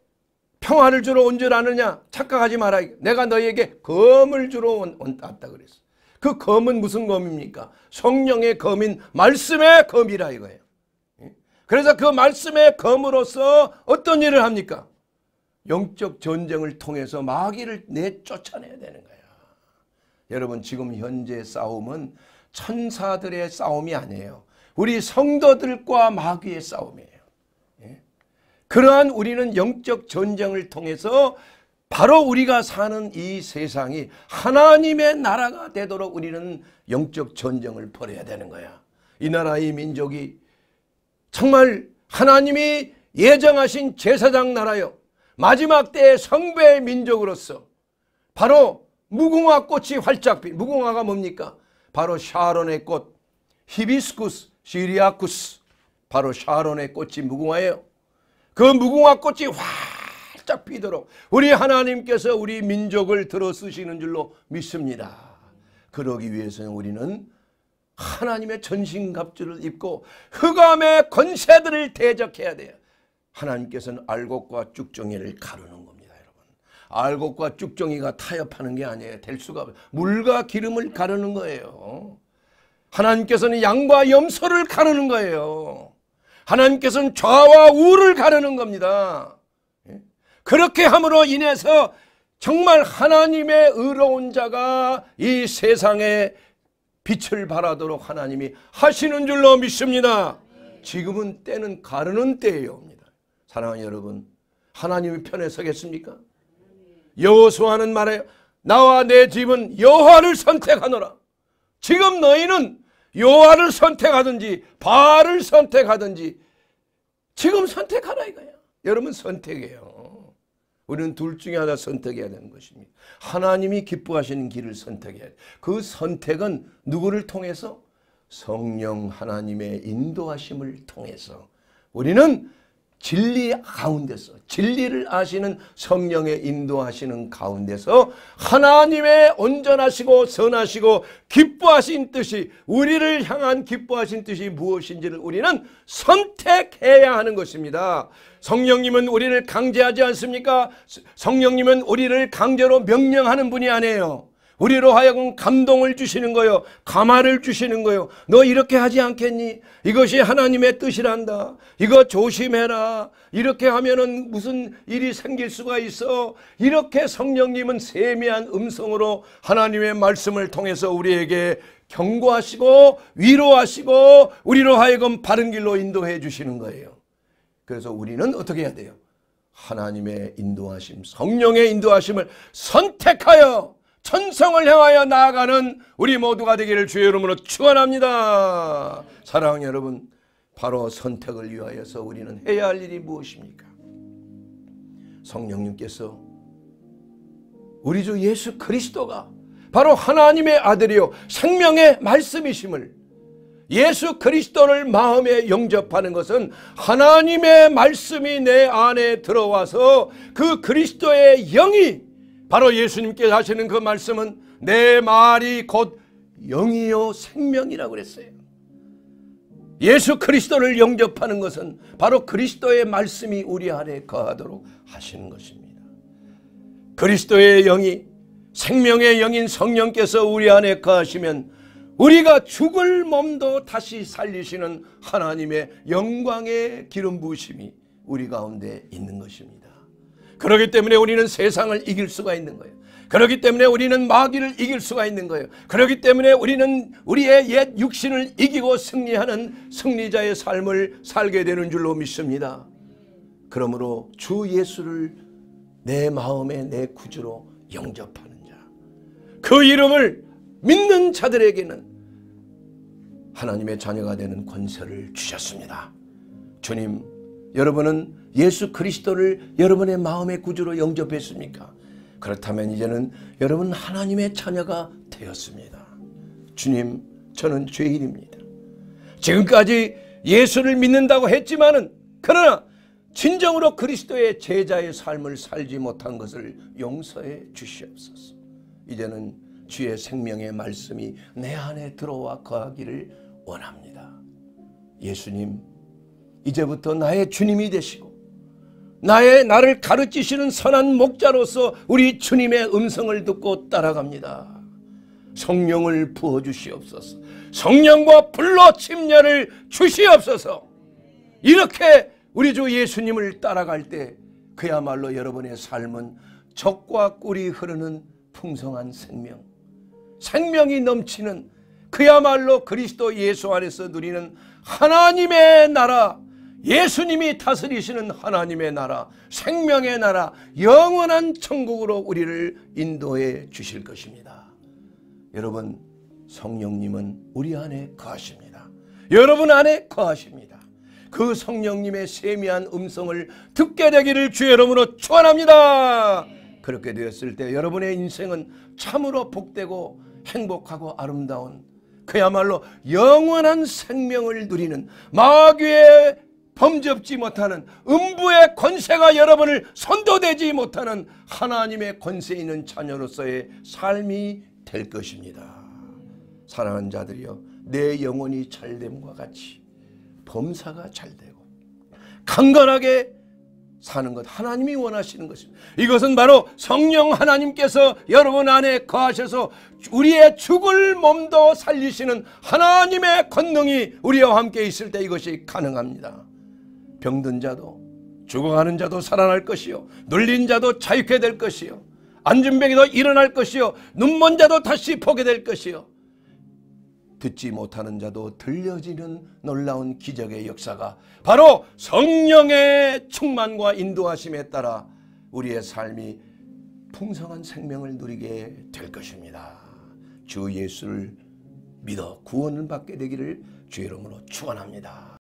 평화를 주러 온 줄 아느냐 착각하지 마라. 내가 너희에게 검을 주러 온, 다 그랬어. 그 검은 무슨 검입니까? 성령의 검인 말씀의 검이라 이거예요. 예? 그래서 그 말씀의 검으로서 어떤 일을 합니까? 영적 전쟁을 통해서 마귀를 내쫓아내야 되는 거야. 여러분 지금 현재 싸움은 천사들의 싸움이 아니에요. 우리 성도들과 마귀의 싸움이에요. 예? 그러한 우리는 영적 전쟁을 통해서 바로 우리가 사는 이 세상이 하나님의 나라가 되도록 우리는 영적 전쟁을 벌여야 되는 거야. 이 나라의 민족이 정말 하나님이 예정하신 제사장 나라요. 마지막 때의 성배의 민족으로서 바로 무궁화 꽃이 활짝 핀 무궁화가 뭡니까? 바로 샤론의 꽃 히비스쿠스 시리아쿠스 바로 샤론의 꽃이 무궁화예요. 그 무궁화 꽃이 활짝 피도록 우리 하나님께서 우리 민족을 들어 쓰시는 줄로 믿습니다. 그러기 위해서는 우리는 하나님의 전신갑주를 입고 흑암의 권세들을 대적해야 돼요. 하나님께서는 알곡과 쭉정이를 가르는 겁니다. 여러분. 알곡과 쭉정이가 타협하는 게 아니에요. 될 수가 없어요. 물과 기름을 가르는 거예요. 하나님께서는 양과 염소를 가르는 거예요. 하나님께서는 좌와 우를 가르는 겁니다. 예? 그렇게 함으로 인해서 정말 하나님의 의로운 자가 이 세상에 빛을 발하도록 하나님이 하시는 줄로 믿습니다. 지금은 때는 가르는 때예요. 사랑하는 여러분 하나님의 편에 서겠습니까? 여호수아는 말해요. 나와 내 집은 여호와를 선택하노라. 지금 너희는 여호와를 선택하든지 바알을 선택하든지 지금 선택하라 이거야. 여러분 선택이요 우리는 둘 중에 하나 선택해야 되는 것입니다. 하나님이 기뻐하시는 길을 선택해야 돼. 그 선택은 누구를 통해서? 성령 하나님의 인도하심을 통해서 우리는 진리 가운데서 진리를 아시는 성령의 인도하시는 가운데서 하나님의 온전하시고 선하시고 기뻐하신 뜻이 우리를 향한 기뻐하신 뜻이 무엇인지를 우리는 선택해야 하는 것입니다. 성령님은 우리를 강제하지 않습니까? 성령님은 우리를 강제로 명령하는 분이 아니에요. 우리로 하여금 감동을 주시는 거요. 가마를 주시는 거요. 너 이렇게 하지 않겠니? 이것이 하나님의 뜻이란다. 이거 조심해라. 이렇게 하면은 무슨 일이 생길 수가 있어. 이렇게 성령님은 세미한 음성으로 하나님의 말씀을 통해서 우리에게 경고하시고 위로하시고 우리로 하여금 바른 길로 인도해 주시는 거예요. 그래서 우리는 어떻게 해야 돼요? 하나님의 인도하심, 성령의 인도하심을 선택하여 천성을 향하여 나아가는 우리 모두가 되기를 주의 이름으로 축원합니다. 사랑하는 여러분, 바로 선택을 위하여서 우리는 해야 할 일이 무엇입니까? 성령님께서 우리 주 예수 그리스도가 바로 하나님의 아들이요 생명의 말씀이심을 예수 그리스도를 마음에 영접하는 것은 하나님의 말씀이 내 안에 들어와서 그 그리스도의 영이 바로 예수님께서 하시는 그 말씀은 내 말이 곧 영이요 생명이라고 그랬어요. 예수 그리스도를 영접하는 것은 바로 그리스도의 말씀이 우리 안에 거하도록 하시는 것입니다. 그리스도의 영이 생명의 영인 성령께서 우리 안에 거하시면 우리가 죽을 몸도 다시 살리시는 하나님의 영광의 기름 부심이 우리 가운데 있는 것입니다. 그러기 때문에 우리는 세상을 이길 수가 있는 거예요. 그렇기 때문에 우리는 마귀를 이길 수가 있는 거예요. 그렇기 때문에 우리는 우리의 옛 육신을 이기고 승리하는 승리자의 삶을 살게 되는 줄로 믿습니다. 그러므로 주 예수를 내 마음의 내 구주로 영접하는 자. 그 이름을 믿는 자들에게는 하나님의 자녀가 되는 권세를 주셨습니다. 주님, 여러분은 예수 그리스도를 여러분의 마음의 구주로 영접했습니까? 그렇다면 이제는 여러분 하나님의 자녀가 되었습니다. 주님, 저는 죄인입니다. 지금까지 예수를 믿는다고 했지만은 그러나 진정으로 그리스도의 제자의 삶을 살지 못한 것을 용서해 주시옵소서. 이제는 주의 생명의 말씀이 내 안에 들어와 거하기를 원합니다. 예수님, 이제부터 나의 주님이 되시고 나의 나를 가르치시는 선한 목자로서 우리 주님의 음성을 듣고 따라갑니다. 성령을 부어 주시옵소서. 성령과 불로 침례를 주시옵소서. 이렇게 우리 주 예수님을 따라갈 때 그야말로 여러분의 삶은 적과 꿀이 흐르는 풍성한 생명, 생명이 넘치는 그야말로 그리스도 예수 안에서 누리는 하나님의 나라 예수님이 다스리시는 하나님의 나라, 생명의 나라, 영원한 천국으로 우리를 인도해 주실 것입니다. 여러분, 성령님은 우리 안에 거하십니다. 여러분 안에 거하십니다. 그 성령님의 세미한 음성을 듣게 되기를 주의 이름으로 축원합니다. 그렇게 되었을 때 여러분의 인생은 참으로 복되고 행복하고 아름다운 그야말로 영원한 생명을 누리는 마귀의 범접지 못하는 음부의 권세가 여러분을 선도되지 못하는 하나님의 권세 있는 자녀로서의 삶이 될 것입니다. 사랑하는 자들이여 내 영혼이 잘됨과 같이 범사가 잘되고 강건하게 사는 것 하나님이 원하시는 것입니다. 이것은 바로 성령 하나님께서 여러분 안에 거하셔서 우리의 죽을 몸도 살리시는 하나님의 권능이 우리와 함께 있을 때 이것이 가능합니다. 병든 자도 죽어가는 자도 살아날 것이요 눌린 자도 자유케 될 것이요 앉은 병이도 일어날 것이요 눈먼 자도 다시 보게 될 것이요 듣지 못하는 자도 들려지는 놀라운 기적의 역사가 바로 성령의 충만과 인도하심에 따라 우리의 삶이 풍성한 생명을 누리게 될 것입니다. 주 예수를 믿어 구원을 받게 되기를 주 이름으로 축원합니다.